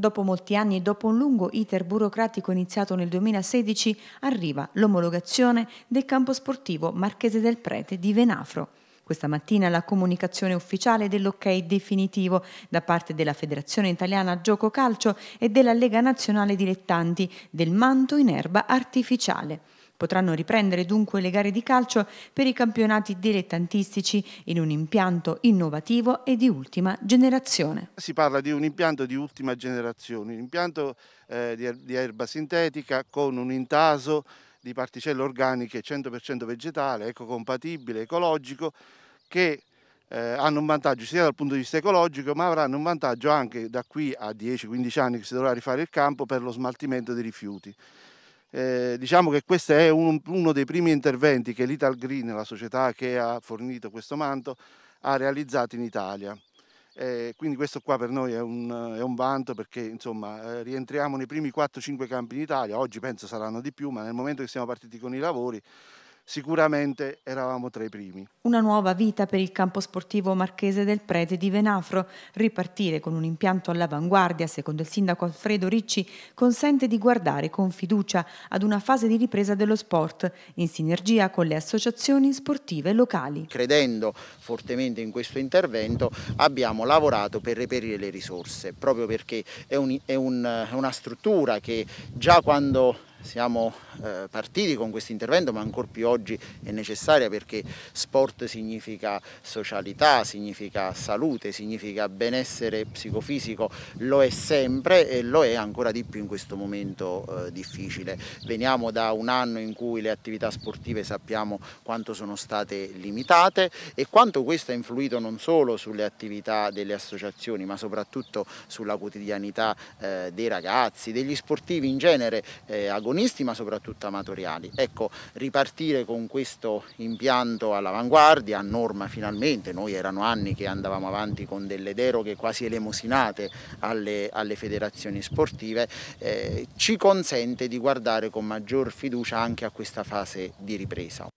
Dopo molti anni e dopo un lungo iter burocratico iniziato nel 2016, arriva l'omologazione del campo sportivo Marchese del Prete di Venafro. Questa mattina la comunicazione ufficiale dell'ok definitivo da parte della Federazione Italiana Gioco Calcio e della Lega Nazionale Dilettanti del manto in erba artificiale. Potranno riprendere dunque le gare di calcio per i campionati dilettantistici in un impianto innovativo e di ultima generazione. Si parla di un impianto di ultima generazione, un impianto eh, di er-, erba sintetica con un intaso di particelle organiche 100% vegetale, ecocompatibile, ecologico, che eh, hanno un vantaggio sia dal punto di vista ecologico ma avranno un vantaggio anche da qui a 10-15 anni che si dovrà rifare il campo per lo smaltimento dei rifiuti. Eh, diciamo che questo è un, uno dei primi interventi che l'Ital Green, la società che ha fornito questo manto, ha realizzato in Italia. Eh, quindi questo qua per noi è un, è un vanto perché insomma eh, rientriamo nei primi 4-5 campi in Italia, oggi penso saranno di più, ma nel momento che siamo partiti con i lavori sicuramente eravamo tra i primi. Una nuova vita per il campo sportivo marchese del Prete di Venafro. Ripartire con un impianto all'avanguardia, secondo il sindaco Alfredo Ricci, consente di guardare con fiducia ad una fase di ripresa dello sport, in sinergia con le associazioni sportive locali. Credendo fortemente in questo intervento abbiamo lavorato per reperire le risorse, proprio perché è, un, è un, una struttura che già quando siamo eh, partiti con questo intervento ma ancora più oggi è necessaria perché sport significa socialità, significa salute, significa benessere psicofisico, lo è sempre e lo è ancora di più in questo momento eh, difficile. Veniamo da un anno in cui le attività sportive sappiamo quanto sono state limitate e quanto questo ha influito non solo sulle attività delle associazioni ma soprattutto sulla quotidianità eh, dei ragazzi, degli sportivi in genere, eh, agonisti ma soprattutto amatoriali. Ecco, ripartire con questo impianto all'avanguardia, a norma finalmente, noi erano anni che andavamo avanti con delle deroghe quasi elemosinate alle, alle federazioni sportive, eh, ci consente di guardare con maggior fiducia anche a questa fase di ripresa.